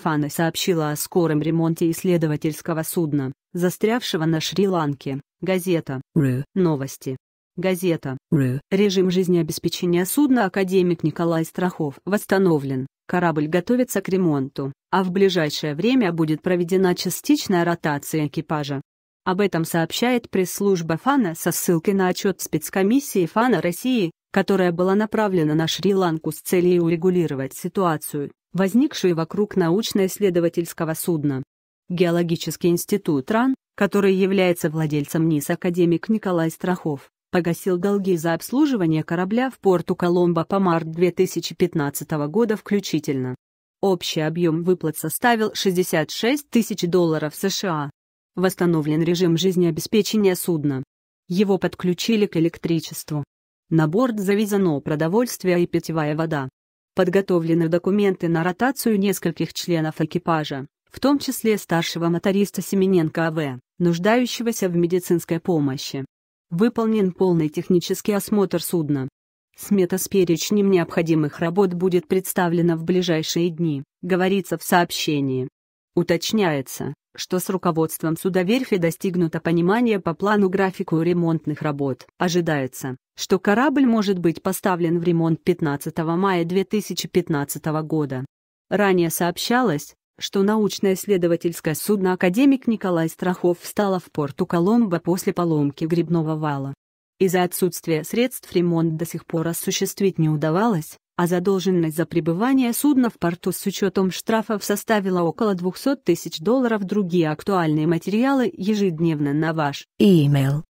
Фана сообщила о скором ремонте исследовательского судна, застрявшего на Шри-Ланке. Газета. Ру. Новости. Газета. Ру. Режим жизнеобеспечения судна академик Николай Страхов восстановлен. Корабль готовится к ремонту, а в ближайшее время будет проведена частичная ротация экипажа. Об этом сообщает пресс-служба ФАНа со ссылкой на отчет спецкомиссии ФАНа России, которая была направлена на Шри-Ланку с целью урегулировать ситуацию. Возникшую вокруг научно-исследовательского судна. Геологический институт РАН, который является владельцем НИС академик Николай Страхов, погасил долги за обслуживание корабля в порту Коломбо по март 2015 года включительно. Общий объем выплат составил 66 тысяч долларов США. Восстановлен режим жизнеобеспечения судна. Его подключили к электричеству. На борт завезено продовольствие и питьевая вода подготовлены документы на ротацию нескольких членов экипажа, в том числе старшего моториста Семененко А.В., нуждающегося в медицинской помощи. Выполнен полный технический осмотр судна. Смета с перечнем необходимых работ будет представлена в ближайшие дни, говорится в сообщении. Уточняется, что с руководством судоверфи достигнуто понимание по плану графику ремонтных работ. Ожидается, что корабль может быть поставлен в ремонт 15 мая 2015 года. Ранее сообщалось, что научно-исследовательское судно «Академик Николай Страхов» встало в порту Коломбо после поломки грибного вала. Из-за отсутствия средств ремонт до сих пор осуществить не удавалось, а задолженность за пребывание судна в порту с учетом штрафов составила около 200 тысяч долларов. Другие актуальные материалы ежедневно на ваш email.